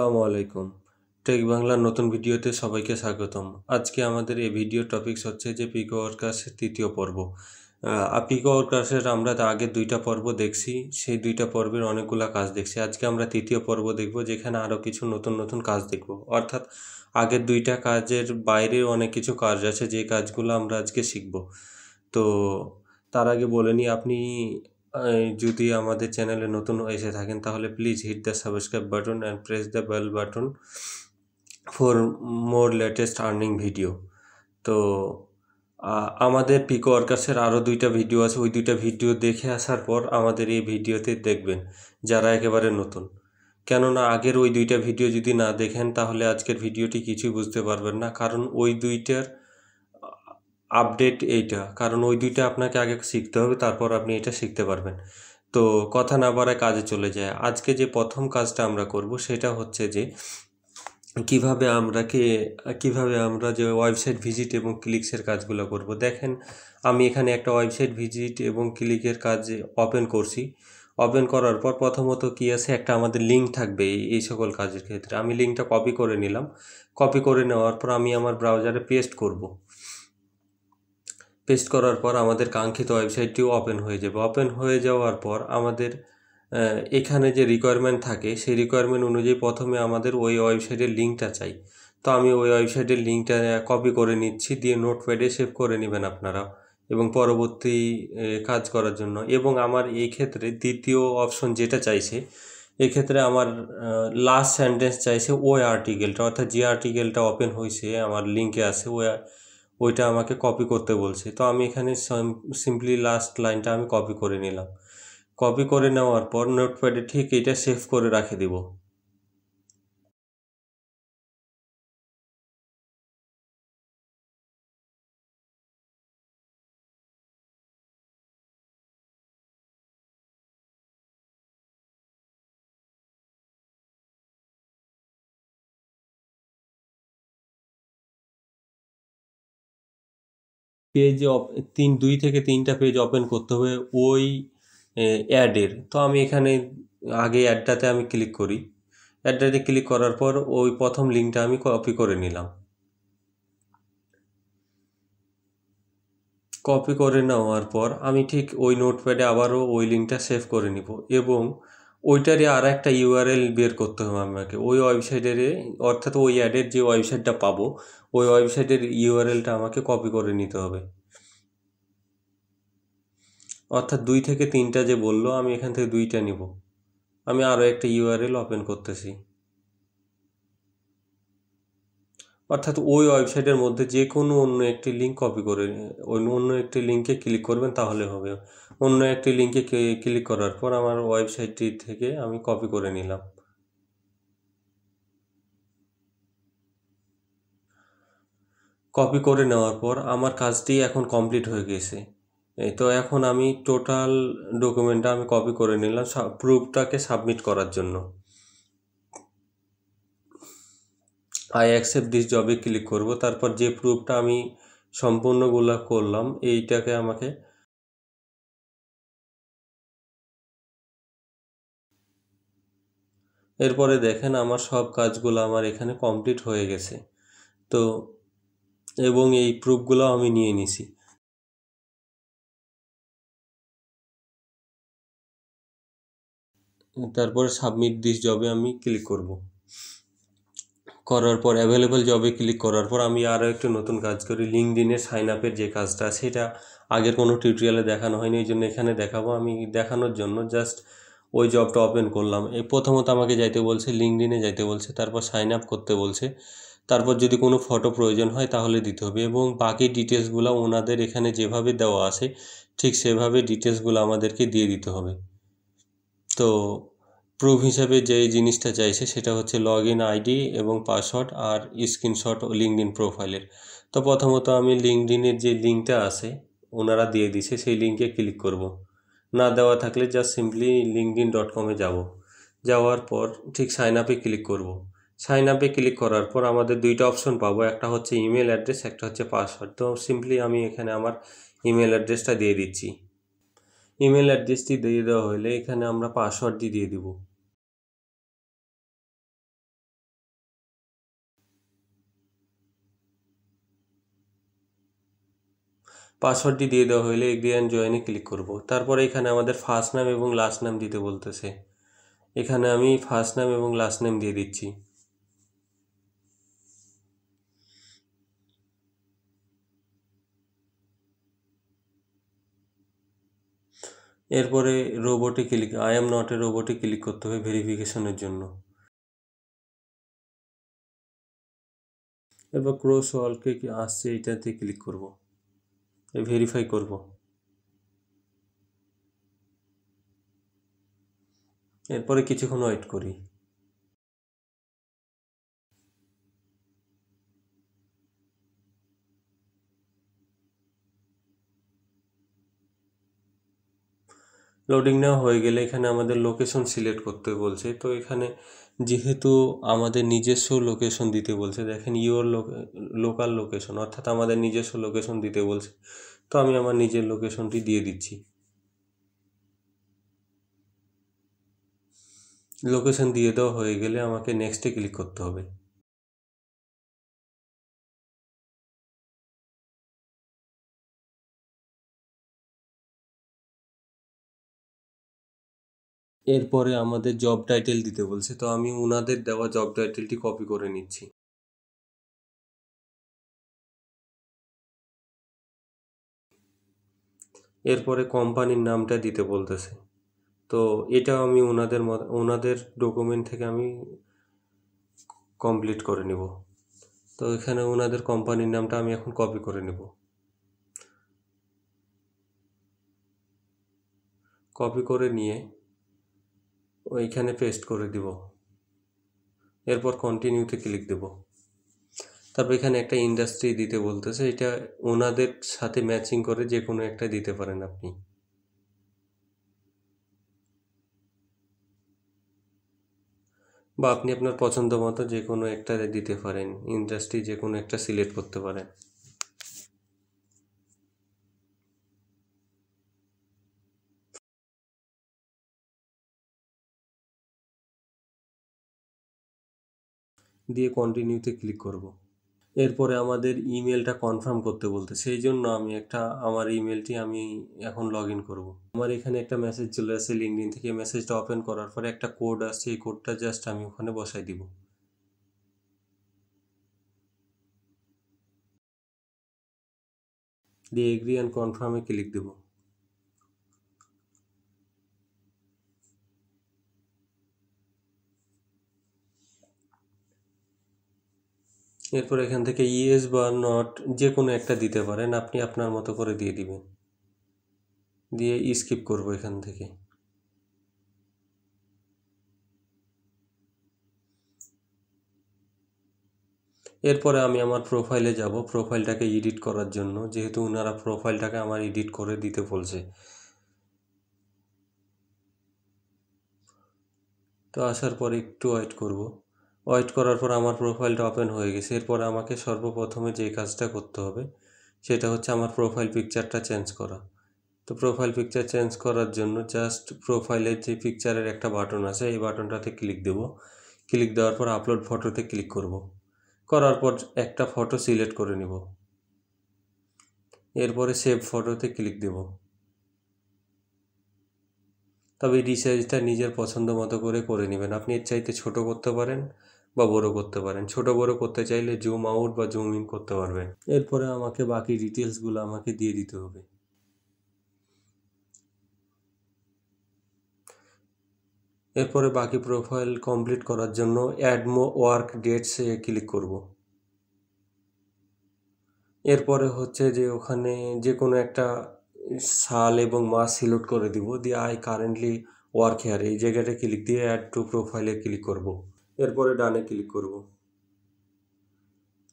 আসসালামু আলাইকুম টেক বাংলার নতুন ভিডিওতে সবাইকে স্বাগতম আজকে আমাদের এই ভিডিও টপিকস হচ্ছে যে পিকো ওয়ার্কার্সের তৃতীয় পর্ব পিকো ওয়ার্কার্সের আমরা আগের দুইটা পর্ব দেখছি সেই দুইটা পর্বের অনেকগুলো কাজ দেখছি আজকে আমরা তৃতীয় পর্ব দেখব যেখানে আরও কিছু নতুন নতুন কাজ দেখব অর্থাৎ আগের দুইটা কাজের বাইরে অনেক কিছু কাজ আছে যে কাজগুলো আমরা আজকে শিখব তো তার আগে বলে নিই আপনি যদি আমাদের চ্যানেলে নতুন এসে থাকেন তাহলে please hit the subscribe button and press the bell button for more latest earning video তো আমাদের পিকো ওয়ার্কার্সের আরও দুইটা ভিডিও আছে ওই দুইটা ভিডিও দেখে আসার পর আমাদের এই ভিডিওতে দেখবেন যারা একেবারে নতুন কেননা আগের ওই দুইটা ভিডিও যদি না দেখেন তাহলে আজকের ভিডিওটি কিছুই বুঝতে পারবেন না কারণ ওই দুইটার আপডেট এইটা কারণ ওই দুইটা আপনাকে আগে শিখতে হবে তারপর আপনি এটা শিখতে পারবেন তো কথা না বাড়ায় কাজে চলে যায় আজকে যে প্রথম কাজটা আমরা করব সেটা হচ্ছে যে কিভাবে আমরা কে কীভাবে আমরা যে ওয়েবসাইট ভিজিট এবং ক্লিকসের কাজগুলো করব দেখেন আমি এখানে একটা ওয়েবসাইট ভিজিট এবং ক্লিকের কাজ ওপেন করছি ওপেন করার পর প্রথমত কি আছে একটা আমাদের লিঙ্ক থাকবে এই সকল কাজের ক্ষেত্রে আমি লিঙ্কটা কপি করে নিলাম কপি করে নেওয়ার পর আমি আমার ব্রাউজারে পেস্ট করব পেস্ট করার পর আমাদের কাঙ্ক্ষিত ওয়েবসাইটটিও ওপেন হয়ে যাবে ওপেন হয়ে যাওয়ার পর আমাদের এখানে যে রিকোয়ারমেন্ট থাকে সেই রিকোয়ারমেন্ট অনুযায়ী প্রথমে আমাদের ওই ওয়েবসাইটের লিঙ্কটা চাই তো আমি ওই ওয়েবসাইটের লিঙ্কটা কপি করে নিচ্ছি দিয়ে নোটপ্যাডে সেভ করে নেবেন আপনারা এবং পরবর্তী কাজ করার জন্য এবং আমার এই ক্ষেত্রে দ্বিতীয় অপশন যেটা চাইছে এক্ষেত্রে আমার লাস্ট সেন্টেন্স চাইছে ওই আর্টিকেলটা অর্থাৎ যে আর্টিকেলটা ওপেন হয়েছে আমার লিঙ্কে আছে ওই ওইটা আমাকে কপি করতে বলছে তো আমি এখানে সিম্পলি লাস্ট লাইনটা আমি কপি করে নিলাম কপি করে নেওয়ার পর নোটপ্যাডে ঠিক এটা সেভ করে রাখে দিব পেজ তিন দুই থেকে তিনটা পেজ ওপেন করতে হবে ওই অ্যাডের তো আমি এখানে আগে অ্যাডটাতে আমি ক্লিক করি অ্যাডটাতে ক্লিক করার পর ওই প্রথম লিঙ্কটা আমি কপি করে নিলাম কপি করে নেওয়ার পর আমি ঠিক ওই নোটপ্যাডে আবারও ওই লিঙ্কটা সেভ করে নিব এবং ওইটারই আর একটা ইউআরএল বের করতে হবে আমাকে ওই ওয়েবসাইটের অর্থাৎ ওই অ্যাডের যে ওয়েবসাইটটা পাবো ওই ওয়েবসাইটের ইউআরএলটা আমাকে কপি করে নিতে হবে অর্থাৎ দুই থেকে তিনটা যে বললো আমি এখান থেকে দুইটা নিব আমি আরও একটা ইউআরএল ওপেন করতেছি অর্থাৎ ওই ওয়েবসাইটের মধ্যে যে কোনো অন্য একটি লিঙ্ক কপি করে অন্য একটি লিঙ্কে ক্লিক করবেন তাহলে হবে অন্য একটি লিঙ্কে ক্লিক করার পর আমার ওয়েবসাইটটি থেকে আমি কপি করে নিলাম কপি করে নেওয়ার পর আমার কাজটি এখন কমপ্লিট হয়ে গেছে তো এখন আমি টোটাল ডকুমেন্টটা আমি কপি করে নিলাম প্রুফটাকে সাবমিট করার জন্য আই অ্যাকসেপ্ট দিস জবে ক্লিক করব তারপর যে প্রুফটা আমি সম্পূর্ণগুলো করলাম এইটাকে আমাকে এরপরে দেখেন আমার সব কাজগুলো আমার এখানে কমপ্লিট হয়ে গেছে তো এবং এই প্রুফগুলো আমি নিয়ে নিছি তারপরে সাবমিট দিস জবে আমি ক্লিক করব করার পর অ্যাভেলেবেল জবে ক্লিক করার পর আমি আরও একটু নতুন কাজ করি লিঙ্কডিনের সাইন আপের যে কাজটা সেটা আগের কোনো টিউটোরিয়ালে দেখানো হয়নি ওই জন্য এখানে দেখাবো আমি দেখানোর জন্য জাস্ট ওই জবটা ওপেন করলাম এই প্রথমত আমাকে যাইতে বলছে লিঙ্কডিনে যাইতে বলছে তারপর সাইন আপ করতে বলছে তারপর যদি কোনো ফটো প্রয়োজন হয় তাহলে দিতে হবে এবং বাকি ডিটেলসগুলো ওনাদের এখানে যেভাবে দেওয়া আছে ঠিক সেভাবে ডিটেলসগুলো আমাদেরকে দিয়ে দিতে হবে তো প্রুফ হিসাবে যেই জিনিসটা চাইছে সেটা হচ্ছে লগ ইন আইডি এবং পাসওয়ার্ড আর স্ক্রিনশট ও ইন প্রোফাইলের তো প্রথমত আমি ইনের যে লিঙ্কটা আছে ওনারা দিয়ে দিছে সেই লিঙ্কে ক্লিক করব। না দেওয়া থাকলে জাস্ট সিম্পলি ইন ডট কমে যাব যাওয়ার পর ঠিক সাইন আপে ক্লিক করব। সাইন আপে ক্লিক করার পর আমাদের দুইটা অপশন পাবো একটা হচ্ছে ইমেল অ্যাড্রেস একটা হচ্ছে পাসওয়ার্ড তো সিম্পলি আমি এখানে আমার ইমেল অ্যাড্রেসটা দিয়ে দিচ্ছি ইমেল অ্যাড্রেসটি দিয়ে দেওয়া হলে এখানে আমরা পাসওয়ার্ডটি দিয়ে দিব পাসওয়ার্ডটি দিয়ে দেওয়া হলে এগ্রি অ্যান্ড জয়েনে ক্লিক করব তারপরে এখানে আমাদের ফার্স্ট নাম এবং লাস্ট নাম দিতে বলতেছে এখানে আমি ফার্স্ট নাম এবং লাস্ট নেম দিয়ে দিচ্ছি এরপরে রোবটে click I am not a রোবটে ক্লিক করতে হবে ভেরিফিকেশনের জন্য এরপর ক্রোস ওয়ালকে আসছে এটাতে ক্লিক করবো ভেরিফাই করব এরপরে কিছুক্ষণ ওয়েট করি লোডিং নেওয়া হয়ে গেলে এখানে আমাদের লোকেশন সিলেক্ট করতে বলছে তো এখানে যেহেতু আমাদের নিজস্ব লোকেশন দিতে বলছে দেখেন ইওর লোকাল লোকেশন অর্থাৎ আমাদের নিজস্ব লোকেশন দিতে বলছে তো আমি আমার নিজের লোকেশনটি দিয়ে দিচ্ছি লোকেশন দিয়ে দেওয়া হয়ে গেলে আমাকে নেক্সটে ক্লিক করতে হবে এরপরে আমাদের জব টাইটেল দিতে বলছে তো আমি ওনাদের দেওয়া জব টাইটেলটি কপি করে নিচ্ছি এরপরে কোম্পানির নামটা দিতে বলতেছে তো এটা আমি ওনাদের ওনাদের ডকুমেন্ট থেকে আমি কমপ্লিট করে নিব তো এখানে ওনাদের কোম্পানির নামটা আমি এখন কপি করে নেব কপি করে নিয়ে ওইখানে পেস্ট করে দিব এরপর কন্টিনিউতে ক্লিক দেব তারপর এখানে একটা ইন্ডাস্ট্রি দিতে বলতেছে এটা ওনাদের সাথে ম্যাচিং করে যে কোনো একটা দিতে পারেন আপনি বা আপনি আপনার পছন্দ মতো যে কোনো একটা দিতে পারেন ইন্ডাস্ট্রি যে কোনো একটা সিলেক্ট করতে পারেন দিয়ে কন্টিনিউতে ক্লিক করব। এরপরে আমাদের ইমেলটা কনফার্ম করতে বলতে সেই জন্য আমি একটা আমার ইমেলটি আমি এখন লগ ইন করবো আমার এখানে একটা মেসেজ চলে আসছে লিঙ্কডিন থেকে মেসেজটা ওপেন করার পরে একটা কোড আসছে এই কোডটা জাস্ট আমি ওখানে বসাই দিব দিয়ে এগ্রি অ্যান্ড কনফার্মে ক্লিক দেবো এরপর এখান থেকে ইয়েস বা নট যে কোনো একটা দিতে পারেন আপনি আপনার মতো করে দিয়ে দিবেন দিয়ে স্কিপ করব এখান থেকে এরপরে আমি আমার প্রোফাইলে যাব প্রোফাইলটাকে এডিট করার জন্য যেহেতু ওনারা প্রোফাইলটাকে আমার এডিট করে দিতে বলছে তো আসার পর একটু ওয়েট করবো ওয়েট করার পর আমার প্রোফাইলটা ওপেন হয়ে গেছে এরপর আমাকে সর্বপ্রথমে যে কাজটা করতে হবে সেটা হচ্ছে আমার প্রোফাইল পিকচারটা চেঞ্জ করা তো প্রোফাইল পিকচার চেঞ্জ করার জন্য জাস্ট প্রোফাইলের যে পিকচারের একটা বাটন আছে এই বাটনটাতে ক্লিক দেব ক্লিক দেওয়ার পর আপলোড ফটোতে ক্লিক করব করার পর একটা ফটো সিলেক্ট করে নিব এরপরে সেভ ফটোতে ক্লিক দেব তবে রিসাইজটা নিজের পছন্দ মতো করে করে নেবেন আপনি এর চাইতে ছোট করতে পারেন বা বড় করতে পারেন ছোট বড় করতে চাইলে জুম আউট বা জুম ইন করতে পারবেন এরপরে আমাকে বাকি ডিটেলসগুলো আমাকে দিয়ে দিতে হবে এরপরে বাকি প্রোফাইল কমপ্লিট করার জন্য অ্যাড মো ওয়ার্ক ডেটসে ক্লিক করব এরপরে হচ্ছে যে ওখানে যে কোনো একটা সাল এবং মাস সিলেক্ট করে দিব দিয়ে আই কারেন্টলি ওয়ার্ক হেয়ার এই জায়গাটা ক্লিক দিয়ে অ্যাড টু প্রোফাইলে ক্লিক করবো এরপরে ডানে ক্লিক করব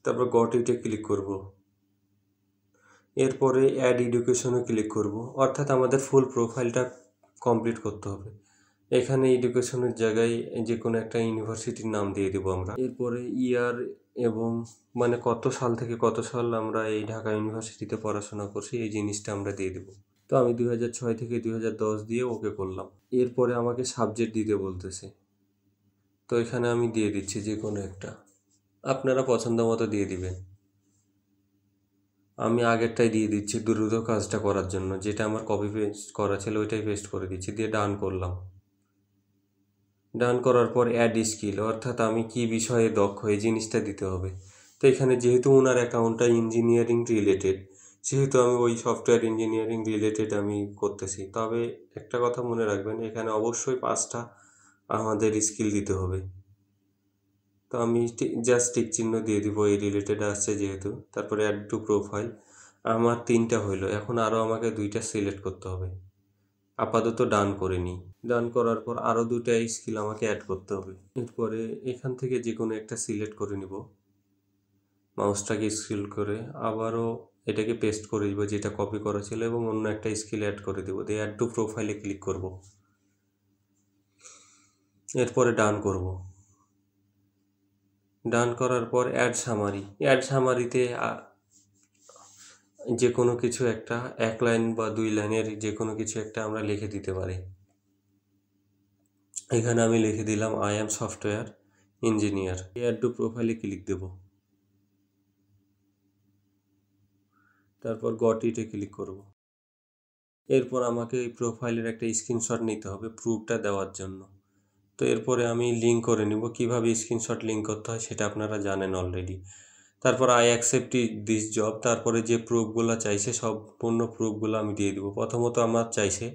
তারপর গট ইটে ক্লিক করব এরপরে অ্যাড এডুকেশনও ক্লিক করব অর্থাৎ আমাদের ফুল প্রোফাইলটা কমপ্লিট করতে হবে এখানে এডুকেশনের জায়গায় যে কোনো একটা ইউনিভার্সিটির নাম দিয়ে দেবো আমরা এরপরে ইয়ার এবং মানে কত সাল থেকে কত সাল আমরা এই ঢাকা ইউনিভার্সিটিতে পড়াশোনা করছি এই জিনিসটা আমরা দিয়ে দেবো তো আমি দু থেকে দু দিয়ে ওকে করলাম এরপরে আমাকে সাবজেক্ট দিতে বলতেছে তো এখানে আমি দিয়ে দিচ্ছি যে কোনো একটা আপনারা পছন্দ মতো দিয়ে দিবেন আমি আগেরটাই দিয়ে দিচ্ছি দ্রুত কাজটা করার জন্য যেটা আমার কপি পেস্ট করা ছিল ওইটাই পেস্ট করে দিচ্ছি দিয়ে ডান করলাম ডান করার পর অ্যাড স্কিল অর্থাৎ আমি কি বিষয়ে দক্ষ এই জিনিসটা দিতে হবে তো এখানে যেহেতু ওনার অ্যাকাউন্টটা ইঞ্জিনিয়ারিং রিলেটেড যেহেতু আমি ওই সফটওয়্যার ইঞ্জিনিয়ারিং রিলেটেড আমি করতেছি তবে একটা কথা মনে রাখবেন এখানে অবশ্যই পাঁচটা আমাদের স্কিল দিতে হবে তো আমি জাস্ট টিক চিহ্ন দিয়ে দিব এই রিলেটেড আসছে যেহেতু তারপরে অ্যাড টু প্রোফাইল আমার তিনটা হইলো এখন আরও আমাকে দুইটা সিলেক্ট করতে হবে আপাতত ডান করে নিই ডান করার পর আরও দুটা স্কিল আমাকে অ্যাড করতে হবে এরপরে এখান থেকে যে কোনো একটা সিলেক্ট করে নিব মাউসটাকে স্কিল করে আবারও এটাকে পেস্ট করে দিব যেটা কপি করা ছিল এবং অন্য একটা স্কিল অ্যাড করে দেবো দিয়ে অ্যাড টু প্রোফাইলে ক্লিক করব এরপরে ডান করব ডান করার পর অ্যাড সামারি অ্যাড সামারিতে যে কোনো কিছু একটা এক লাইন বা দুই লাইনের যে কোনো কিছু একটা আমরা লিখে দিতে পারি এখানে আমি লিখে দিলাম আই অ্যাম সফটওয়্যার ইঞ্জিনিয়ার এয়ার টু প্রোফাইলে ক্লিক দেব তারপর ইটে ক্লিক করব এরপর আমাকে এই প্রোফাইলের একটা স্ক্রিনশট নিতে হবে প্রুফটা দেওয়ার জন্য তো এরপরে আমি লিঙ্ক করে নিব কিভাবে স্ক্রিনশট লিঙ্ক করতে হয় সেটা আপনারা জানেন অলরেডি তারপর আই অ্যাকসেপ্ট দিস জব তারপরে যে প্রুফগুলো চাইছে সম্পূর্ণ প্রুফগুলো আমি দিয়ে দেবো প্রথমত আমার চাইছে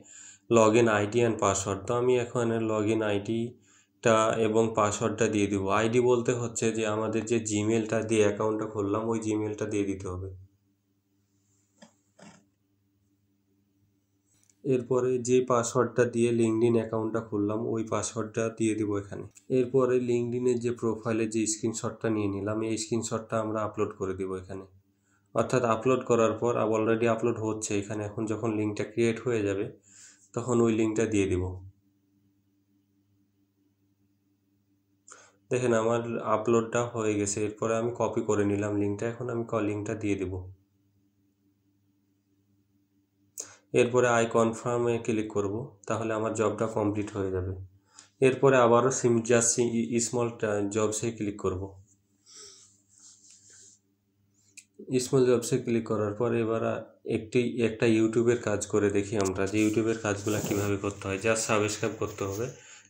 log in ID and password তো আমি এখন লগ ইন আইডিটা এবং পাসওয়ার্ডটা দিয়ে দেবো আইডি বলতে হচ্ছে যে আমাদের যে জিমেলটা দিয়ে অ্যাকাউন্টটা খুললাম ওই জিমেলটা দিয়ে দিতে হবে এরপরে যে পাসওয়ার্ডটা দিয়ে লিঙ্কডিন অ্যাকাউন্টটা খুললাম ওই পাসওয়ার্ডটা দিয়ে দিব এখানে এরপরে লিঙ্কডিনের যে প্রোফাইলে যে স্ক্রিনশটটা নিয়ে নিলাম এই স্ক্রিনশটটা আমরা আপলোড করে দিব এখানে অর্থাৎ আপলোড করার পর অলরেডি আপলোড হচ্ছে এখানে এখন যখন লিঙ্কটা ক্রিয়েট হয়ে যাবে তখন ওই লিঙ্কটা দিয়ে দিব দেখেন আমার আপলোডটা হয়ে গেছে এরপরে আমি কপি করে নিলাম লিঙ্কটা এখন আমি লিঙ্কটা দিয়ে দেবো এরপরে আই কনফার্মে ক্লিক করব তাহলে আমার জবটা কমপ্লিট হয়ে যাবে এরপরে আবারও সিম যাচ্ছি স্মল জবসে ক্লিক করব স্মল জবসে ক্লিক করার পর এবার একটি একটা ইউটিউবের কাজ করে দেখি আমরা যে ইউটিউবের কাজগুলো কিভাবে করতে হয় যা সাবস্ক্রাইব করতে হবে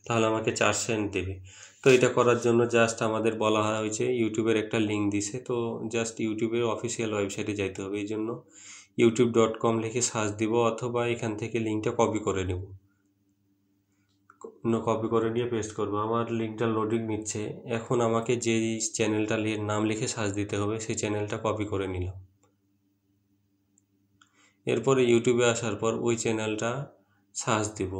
তাহলে আমাকে চার সেন্ট দেবে তো এটা করার জন্য জাস্ট আমাদের বলা হয়েছে ইউটিউবের একটা লিঙ্ক দিছে তো জাস্ট ইউটিউবের অফিসিয়াল ওয়েবসাইটে যাইতে হবে এই জন্য ইউটিউব ডট কম লিখে সার্চ দিব অথবা এখান থেকে লিঙ্কটা কপি করে নেব কপি করে নিয়ে পেস্ট করব আমার লিঙ্কটা লোডিং নিচ্ছে এখন আমাকে যে চ্যানেলটা নাম লিখে সার্চ দিতে হবে সেই চ্যানেলটা কপি করে নিলাম এরপরে ইউটিউবে আসার পর ওই চ্যানেলটা সার্চ দিব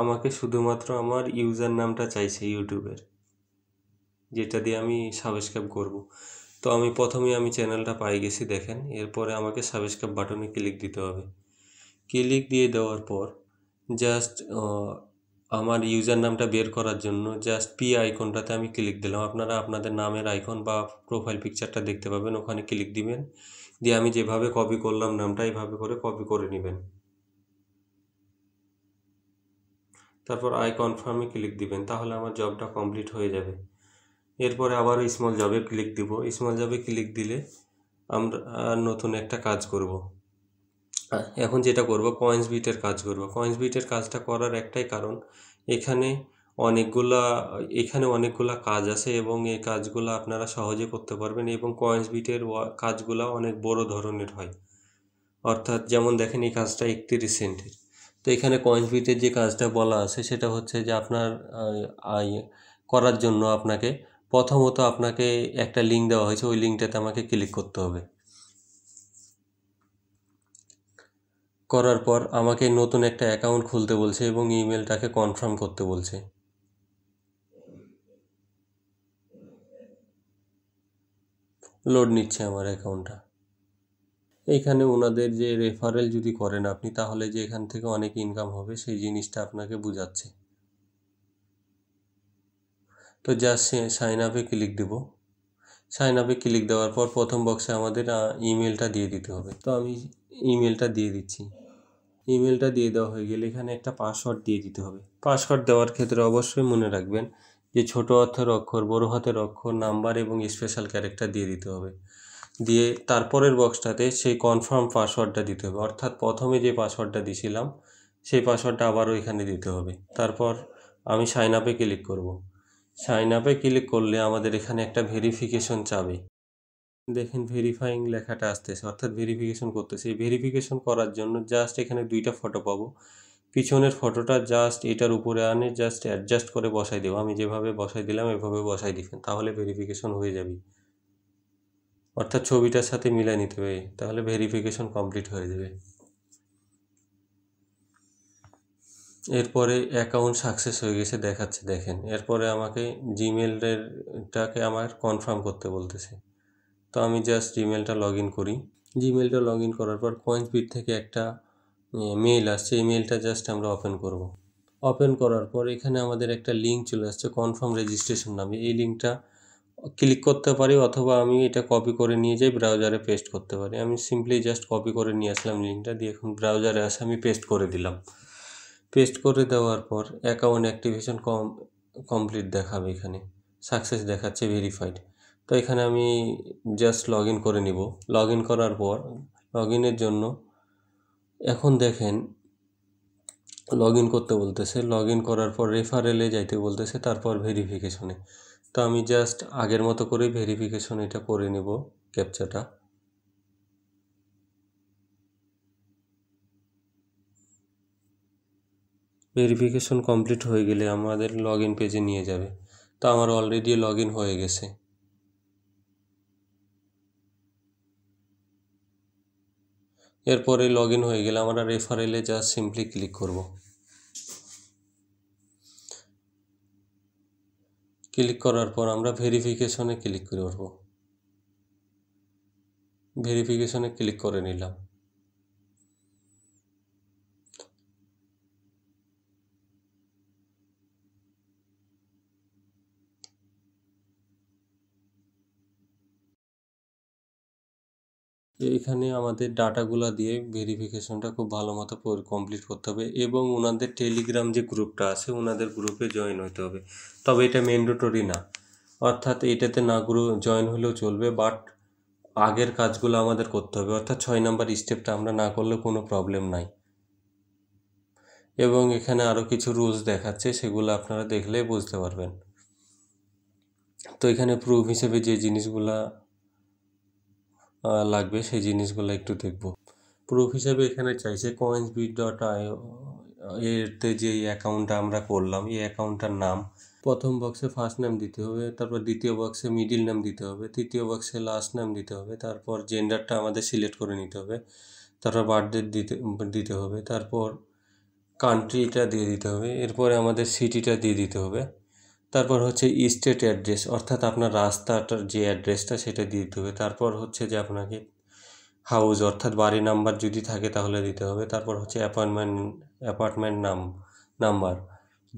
আমাকে শুধুমাত্র আমার ইউজার নামটা চাইছে ইউটিউবের যেটা দিয়ে আমি সাবস্ক্রাইব করব। তো আমি প্রথমে আমি চ্যানেলটা পাই গেছি দেখেন এরপরে আমাকে সাবস্ক্রাইব বাটনে ক্লিক দিতে হবে ক্লিক দিয়ে দেওয়ার পর জাস্ট আমার ইউজার নামটা বের করার জন্য জাস্ট পি আইকনটাতে আমি ক্লিক দিলাম আপনারা আপনাদের নামের আইকন বা প্রোফাইল পিকচারটা দেখতে পাবেন ওখানে ক্লিক দিবেন দিয়ে আমি যেভাবে কপি করলাম নামটা এইভাবে করে কপি করে নেবেন তারপর আই কনফার্মে ক্লিক দিবেন তাহলে আমার জবটা কমপ্লিট হয়ে যাবে এরপরে আবার স্মল জবে ক্লিক দিব স্মল জবে ক্লিক দিলে আমরা নতুন একটা কাজ করব এখন যেটা করব কয়েন্স বিটের কাজ করব কয়েন্স বিটের কাজটা করার একটাই কারণ এখানে অনেকগুলা এখানে অনেকগুলা কাজ আছে এবং এই কাজগুলো আপনারা সহজে করতে পারবেন এবং কয়েন্স বিটের কাজগুলো অনেক বড় ধরনের হয় অর্থাৎ যেমন দেখেন এই কাজটা একটি রিসেন্টের তো এখানে কয়েন্স বিটের যে কাজটা বলা আছে সেটা হচ্ছে যে আপনার করার জন্য আপনাকে প্রথমত আপনাকে একটা লিঙ্ক দেওয়া হয়েছে ওই লিঙ্কটাতে আমাকে ক্লিক করতে হবে করার পর আমাকে নতুন একটা অ্যাকাউন্ট খুলতে বলছে এবং ইমেলটাকে কনফার্ম করতে বলছে লোড নিচ্ছে আমার অ্যাকাউন্টটা এইখানে ওনাদের যে রেফারেল যদি করেন আপনি তাহলে যে এখান থেকে অনেক ইনকাম হবে সেই জিনিসটা আপনাকে বোঝাচ্ছে তো জাস্ট সাইন আপে ক্লিক দেব সাইন আপে ক্লিক দেওয়ার পর প্রথম বক্সে আমাদের ইমেলটা দিয়ে দিতে হবে তো আমি ইমেলটা দিয়ে দিচ্ছি ইমেলটা দিয়ে দেওয়া হয়ে গেলে এখানে একটা পাসওয়ার্ড দিয়ে দিতে হবে পাসওয়ার্ড দেওয়ার ক্ষেত্রে অবশ্যই মনে রাখবেন যে ছোট অর্থের অক্ষর বড় হাতের অক্ষর নাম্বার এবং স্পেশাল ক্যারেক্টার দিয়ে দিতে হবে দিয়ে তারপরের বক্সটাতে সেই কনফার্ম পাসওয়ার্ডটা দিতে হবে অর্থাৎ প্রথমে যে পাসওয়ার্ডটা দিছিলাম সেই পাসওয়ার্ডটা আবারও এখানে দিতে হবে তারপর আমি সাইন আপে ক্লিক করব। সাইন আপে ক্লিক করলে আমাদের এখানে একটা ভেরিফিকেশন চাবে দেখেন ভেরিফাইং লেখাটা আসতেছে অর্থাৎ ভেরিফিকেশন করতেছে এই ভেরিফিকেশন করার জন্য জাস্ট এখানে দুইটা ফটো পাবো পিছনের ফটোটা জাস্ট এটার উপরে আনে জাস্ট অ্যাডজাস্ট করে বসাই দেবো আমি যেভাবে বসাই দিলাম এভাবে বসাই দিবেন তাহলে ভেরিফিকেশন হয়ে যাবে অর্থাৎ ছবিটার সাথে মিলাই নিতে হবে তাহলে ভেরিফিকেশন কমপ্লিট হয়ে যাবে এরপরে অ্যাকাউন্ট সাকসেস হয়ে গেছে দেখাচ্ছে দেখেন এরপরে আমাকে জিমেলটাকে আমার কনফার্ম করতে বলতেছে তো আমি জাস্ট জিমেলটা লগ ইন করি জিমেলটা লগ ইন করার পর কয়েন্সপিট থেকে একটা মেইল আসছে এই মেইলটা জাস্ট আমরা ওপেন করব ওপেন করার পর এখানে আমাদের একটা লিঙ্ক চলে আসছে কনফার্ম রেজিস্ট্রেশন নামে এই লিঙ্কটা ক্লিক করতে পারি অথবা আমি এটা কপি করে নিয়ে যাই ব্রাউজারে পেস্ট করতে পারি আমি সিম্পলি জাস্ট কপি করে নিয়ে আসলাম লিঙ্কটা দিয়ে এখন ব্রাউজারে আসে আমি পেস্ট করে দিলাম পেস্ট করে দেওয়ার পর অ্যাকাউন্ট অ্যাক্টিভেশন কম কমপ্লিট দেখাবে এখানে সাকসেস দেখাচ্ছে ভেরিফাইড তো এখানে আমি জাস্ট লগ করে নিব লগ করার পর লগ জন্য এখন দেখেন লগ করতে বলতেছে লগ করার পর রেফারেলে যাইতে বলতেছে তারপর ভেরিফিকেশনে তো আমি জাস্ট আগের মতো করে ভেরিফিকেশন এটা করে নেব ক্যাপচাটা ভেরিফিকেশন কমপ্লিট হয়ে গেলে আমাদের লগ ইন পেজে নিয়ে যাবে তো আমার অলরেডি লগ ইন হয়ে গেছে এরপরে লগ ইন হয়ে গেলে আমরা রেফারেলে জাস্ট সিম্পলি ক্লিক করব ক্লিক করার পর আমরা ভেরিফিকেশনে ক্লিক করব ভেরিফিকেশনে ক্লিক করে নিলাম এখানে আমাদের ডাটাগুলো দিয়ে ভেরিফিকেশনটা খুব ভালো মতো কমপ্লিট করতে হবে এবং ওনাদের টেলিগ্রাম যে গ্রুপটা আছে ওনাদের গ্রুপে জয়েন হতে হবে তবে এটা ম্যান্ডেটরি না অর্থাৎ এটাতে না গ্রুপ জয়েন হলেও চলবে বাট আগের কাজগুলো আমাদের করতে হবে অর্থাৎ ছয় নম্বর স্টেপটা আমরা না করলে কোনো প্রবলেম নাই এবং এখানে আরও কিছু রুলস দেখাচ্ছে সেগুলো আপনারা দেখলে বুঝতে পারবেন তো এখানে প্রুফ হিসেবে যে জিনিসগুলা লাগবে সেই জিনিসগুলো একটু দেখব প্রুফ হিসাবে এখানে চাইছে কয়েন্স বিট ডট এরতে যে অ্যাকাউন্টটা আমরা করলাম এই অ্যাকাউন্টটার নাম প্রথম বক্সে ফার্স্ট নাম দিতে হবে তারপর দ্বিতীয় বক্সে মিডিল নাম দিতে হবে তৃতীয় বক্সে লাস্ট নাম দিতে হবে তারপর জেন্ডারটা আমাদের সিলেক্ট করে নিতে হবে তারপর বার্থডে দিতে দিতে হবে তারপর কান্ট্রিটা দিয়ে দিতে হবে এরপরে আমাদের সিটিটা দিয়ে দিতে হবে তারপর হচ্ছে স্টেট অ্যাড্রেস অর্থাৎ আপনার রাস্তাটার যে অ্যাড্রেসটা সেটা দিতে হবে তারপর হচ্ছে যে আপনাকে হাউস অর্থাৎ বাড়ি নাম্বার যদি থাকে তাহলে দিতে হবে তারপর হচ্ছে অ্যাপয়েন্টমেন্ট অ্যাপার্টমেন্ট নাম নাম্বার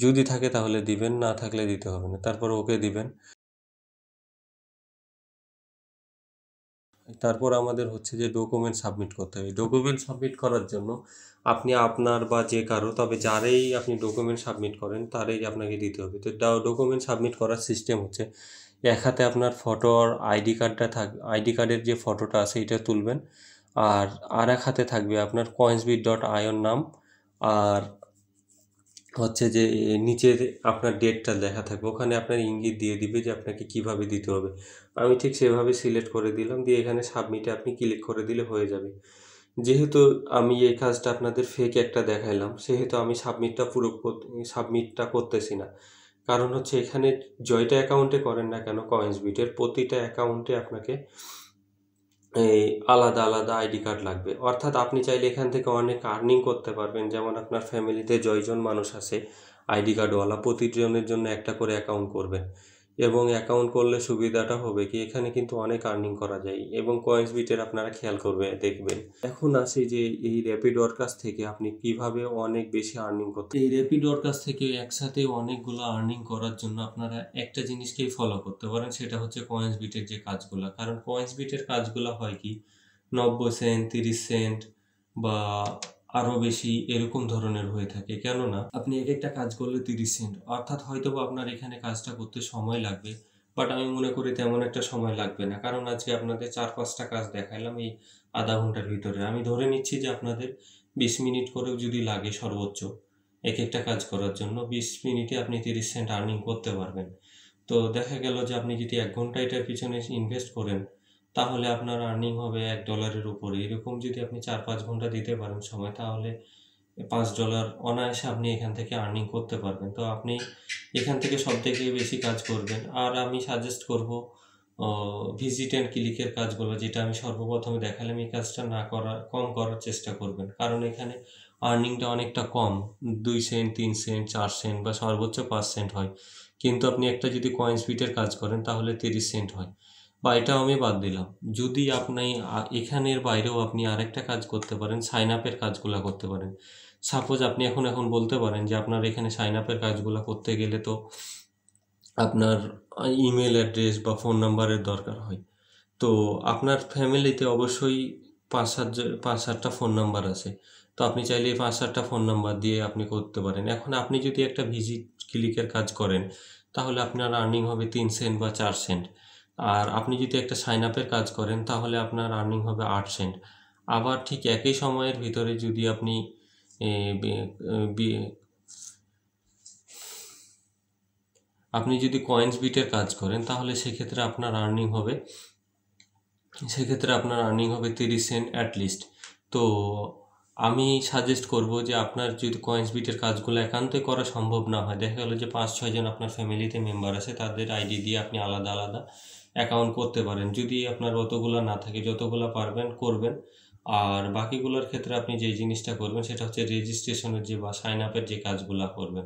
যদি থাকে তাহলে দিবেন না থাকলে দিতে হবে না তারপর ওকে দিবেন তারপর আমাদের হচ্ছে যে ডকুমেন্ট সাবমিট করতে হবে ডকুমেন্ট সাবমিট করার জন্য আপনি আপনার বা যে কারো তবে যারেই আপনি ডকুমেন্ট সাবমিট করেন তারেই আপনাকে দিতে হবে তো ডকুমেন্ট সাবমিট করার সিস্টেম হচ্ছে এক হাতে আপনার ফটো আর আইডি কার্ডটা থাক আইডি কার্ডের যে ফটোটা আছে এটা তুলবেন আর আর এক হাতে থাকবে আপনার কয়েন্সবি ডট আয়ন নাম আর হচ্ছে যে নিচের আপনার ডেটটা লেখা থাকবে ওখানে আপনার ইঙ্গিত দিয়ে দিবে যে আপনাকে কিভাবে দিতে হবে আমি ঠিক সেভাবে সিলেক্ট করে দিলাম দিয়ে এখানে সাবমিটে আপনি ক্লিক করে দিলে হয়ে যাবে যেহেতু আমি এই কাজটা আপনাদের ফেক একটা দেখাইলাম সেহেতু আমি সাবমিটটা পুরো সাবমিটটা করতেছি না কারণ হচ্ছে এখানে জয়টা অ্যাকাউন্টে করেন না কেন কয়েন্স বিটের প্রতিটা অ্যাকাউন্টে আপনাকে এই আলাদা আলাদা আইডি কার্ড লাগবে অর্থাৎ আপনি চাইলে এখান থেকে অনেক আর্নিং করতে পারবেন যেমন আপনার ফ্যামিলিতে জয়জন মানুষ আছে আইডি কার্ডওয়ালা প্রতিজনের জন্য একটা করে অ্যাকাউন্ট করবেন এবং অ্যাকাউন্ট করলে সুবিধাটা হবে কি এখানে কিন্তু অনেক আর্নিং করা যায় এবং কয়েন্স বিটের আপনারা খেয়াল করবে দেখবেন এখন আসে যে এই র্যাপিড ওয়ার্কাস থেকে আপনি কিভাবে অনেক বেশি আর্নিং করতে এই র্যাপিড ওয়ার্কাস থেকে একসাথে অনেকগুলো আর্নিং করার জন্য আপনারা একটা জিনিসকেই ফলো করতে পারেন সেটা হচ্ছে কয়েন্স বিটের যে কাজগুলো কারণ কয়েন্স বিটের কাজগুলো হয় কি নব্বই সেন্ট তিরিশ সেন্ট বা আরও বেশি এরকম ধরনের হয়ে থাকে কেননা আপনি এক একটা কাজ করলে তিরিশ সেন্ট অর্থাৎ হয়তো আপনার এখানে কাজটা করতে সময় লাগবে বাট আমি মনে করি তেমন একটা সময় লাগবে না কারণ আজকে আপনাদের চার পাঁচটা কাজ দেখাইলাম এই আধা ঘন্টার ভিতরে আমি ধরে নিচ্ছি যে আপনাদের বিশ মিনিট করেও যদি লাগে সর্বোচ্চ এক একটা কাজ করার জন্য বিশ মিনিটে আপনি তিরিশ সেন্ট আর্নিং করতে পারবেন তো দেখা গেল যে আপনি যদি এক ঘন্টা এটার পিছনে ইনভেস্ট করেন তাহলে আপনার আর্নিং হবে এক ডলারের উপরে এরকম যদি আপনি চার পাঁচ ঘন্টা দিতে পারেন সময় তাহলে পাঁচ ডলার অনায়াসে আপনি এখান থেকে আর্নিং করতে পারবেন তো আপনি এখান থেকে সব থেকে বেশি কাজ করবেন আর আমি সাজেস্ট করব ভিজিট অ্যান্ড ক্লিকের কাজগুলো যেটা আমি সর্বপ্রথমে দেখালাম এই কাজটা না করার কম করার চেষ্টা করবেন কারণ এখানে আর্নিংটা অনেকটা কম দুই সেন্ট তিন সেন্ট চার সেন্ট বা সর্বোচ্চ পাঁচ সেন্ট হয় কিন্তু আপনি একটা যদি কয়েন্স বিটের কাজ করেন তাহলে তিরিশ সেন্ট হয় বা এটাও আমি বাদ দিলাম যদি আপনি এখানের বাইরেও আপনি আরেকটা কাজ করতে পারেন সাইন আপের কাজগুলো করতে পারেন সাপোজ আপনি এখন এখন বলতে পারেন যে আপনার এখানে সাইন আপের কাজগুলো করতে গেলে তো আপনার ইমেল অ্যাড্রেস বা ফোন নাম্বারের দরকার হয় তো আপনার ফ্যামিলিতে অবশ্যই পাঁচ সাত পাঁচ সাতটা ফোন নাম্বার আছে তো আপনি চাইলে পাঁচ সাতটা ফোন নাম্বার দিয়ে আপনি করতে পারেন এখন আপনি যদি একটা ভিজিট ক্লিকের কাজ করেন তাহলে আপনার আর্নিং হবে তিন সেন্ট বা চার সেন্ট আর আপনি যদি একটা সাইন আপের কাজ করেন তাহলে আপনার আর্নিং হবে আট সেন্ট আবার ঠিক একই সময়ের ভিতরে যদি আপনি আপনি যদি কয়েন্স বিটের কাজ করেন তাহলে সেক্ষেত্রে আপনার আর্নিং হবে সেক্ষেত্রে আপনার আর্নিং হবে তিরিশ সেন্ট অ্যাটলিস্ট তো আমি সাজেস্ট করব যে আপনার যদি কয়েন্স বিটের কাজগুলো একান্তই করা সম্ভব না হয় দেখা গেলো যে পাঁচ ছয়জন আপনার ফ্যামিলিতে মেম্বার আছে তাদের আইডি দিয়ে আপনি আলাদা আলাদা অ্যাকাউন্ট করতে পারেন যদি আপনার অতগুলো না থাকে যতগুলো পারবেন করবেন আর বাকিগুলোর ক্ষেত্রে আপনি যে জিনিসটা করবেন সেটা হচ্ছে রেজিস্ট্রেশনের যে বা সাইন আপের যে কাজগুলো করবেন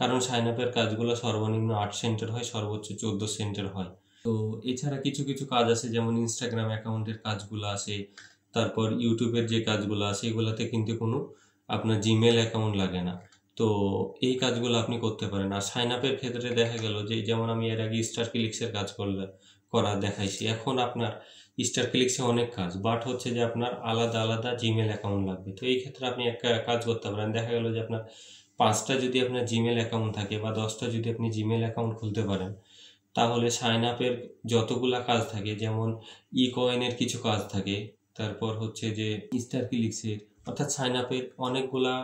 কারণ সাইন আপের কাজগুলো সর্বনিম্ন আট সেন্টের হয় সর্বোচ্চ চোদ্দ সেন্টের হয় তো এছাড়া কিছু কিছু কাজ আছে যেমন ইনস্টাগ্রাম অ্যাকাউন্টের কাজগুলো আছে তারপর ইউটিউবের যে কাজগুলো আছে এগুলাতে কিন্তু কোনো আপনার জিমেল অ্যাকাউন্ট লাগে না তো এই কাজগুলো আপনি করতে পারেন আর সাইন আপের ক্ষেত্রে দেখা গেল যে যেমন আমি এর আগে স্টার ক্লিক্সের কাজ করলাম করা দেখাইছি এখন আপনার স্টার ক্লিক্সে অনেক কাজ বাট হচ্ছে যে আপনার আলাদা আলাদা জিমেল অ্যাকাউন্ট লাগবে তো এই ক্ষেত্রে আপনি একটা কাজ করতে পারেন দেখা গেল যে আপনার পাঁচটা যদি আপনার জিমেল অ্যাকাউন্ট থাকে বা দশটা যদি আপনি জিমেল অ্যাকাউন্ট খুলতে পারেন তাহলে সাইন আপের যতগুলা কাজ থাকে যেমন ই কয়েনের কিছু কাজ থাকে তারপর হচ্ছে যে স্টার ক্লিক্সের অর্থাৎ সাইন আপের অনেকগুলা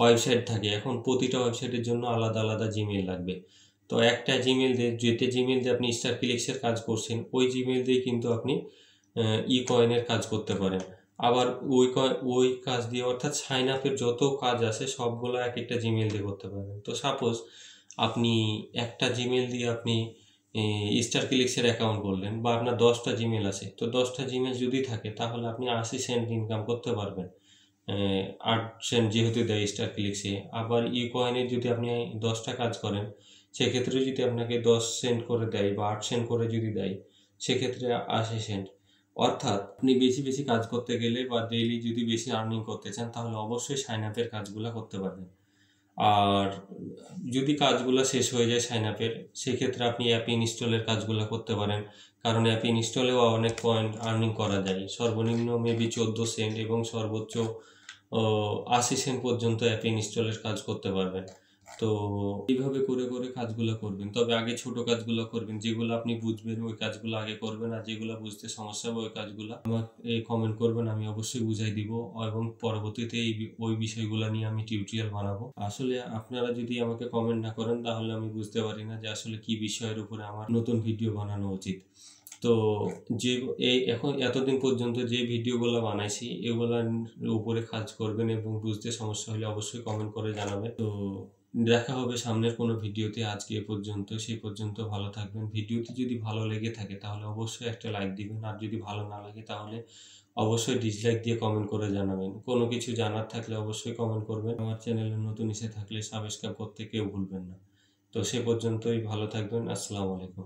ওয়েবসাইট থাকে এখন প্রতিটা ওয়েবসাইটের জন্য আলাদা আলাদা জিমেল লাগবে তো একটা জিমেল দিয়ে যেতে জিমেল দিয়ে আপনি স্টার ক্লিক্সের কাজ করছেন ওই জিমেল দিয়ে কিন্তু আপনি ই কয়েনের কাজ করতে পারেন আবার ওই ওই কাজ দিয়ে অর্থাৎ সাইন আপের যত কাজ আছে সবগুলো এক একটা জিমেল দিয়ে করতে পারবেন তো সাপোজ আপনি একটা জিমেল দিয়ে আপনি স্টার ক্লিক্সের অ্যাকাউন্ট করলেন বা আপনার দশটা জিমেল আছে তো দশটা জিমেল যদি থাকে তাহলে আপনি আশি সেন্ট ইনকাম করতে পারবেন আট সেন্ট যেহেতু দেয় স্টার ক্লিক্সে আবার ই কয়েনের যদি আপনি দশটা কাজ করেন সেক্ষেত্রে যদি আপনাকে দশ সেন্ট করে দেয় বা আট সেন্ট করে যদি দেয় সেক্ষেত্রে আশি সেন্ট অর্থাৎ আপনি বেশি বেশি কাজ করতে গেলে বা ডেইলি যদি বেশি আর্নিং করতে চান তাহলে অবশ্যই সাইন আপের কাজগুলো করতে পারবেন আর যদি কাজগুলো শেষ হয়ে যায় সাইন আপের সেক্ষেত্রে আপনি অ্যাপ ইনস্টলের কাজগুলো করতে পারেন কারণ অ্যাপ ইনস্টলেও অনেক পয়েন্ট আর্নিং করা যায় সর্বনিম্ন মেবি চোদ্দো সেন্ট এবং সর্বোচ্চ আশি সেন্ট পর্যন্ত অ্যাপ ইনস্টলের কাজ করতে পারবেন তো এইভাবে করে করে কাজগুলো করবেন তবে আগে ছোট কাজগুলো করবেন যেগুলো আপনি বুঝবেন ওই কাজগুলো আগে করবেন আর যেগুলো বুঝতে সমস্যা হবে ওই কাজগুলো আমাকে কমেন্ট করবেন আমি অবশ্যই বুঝাই দিব এবং পরবর্তীতে এই ওই বিষয়গুলো নিয়ে আমি টিউটোরিয়াল বানাবো আসলে আপনারা যদি আমাকে কমেন্ট না করেন তাহলে আমি বুঝতে পারি না যে আসলে কি বিষয়ের উপরে আমার নতুন ভিডিও বানানো উচিত তো যে এই এখন এতদিন পর্যন্ত যে ভিডিওগুলো বানাইছি এগুলোর উপরে কাজ করবেন এবং বুঝতে সমস্যা হলে অবশ্যই কমেন্ট করে জানাবেন তো দেখা হবে সামনের কোনো ভিডিওতে আজকে এ পর্যন্ত সেই পর্যন্ত ভালো থাকবেন ভিডিওটি যদি ভালো লেগে থাকে তাহলে অবশ্যই একটা লাইক দিবেন আর যদি ভালো না লাগে তাহলে অবশ্যই ডিসলাইক দিয়ে কমেন্ট করে জানাবেন কোনো কিছু জানার থাকলে অবশ্যই কমেন্ট করবেন আমার চ্যানেলে নতুন এসে থাকলে সাবস্ক্রাইব করতে কেউ ভুলবেন না তো সে পর্যন্তই ভালো থাকবেন আসসালামু আলাইকুম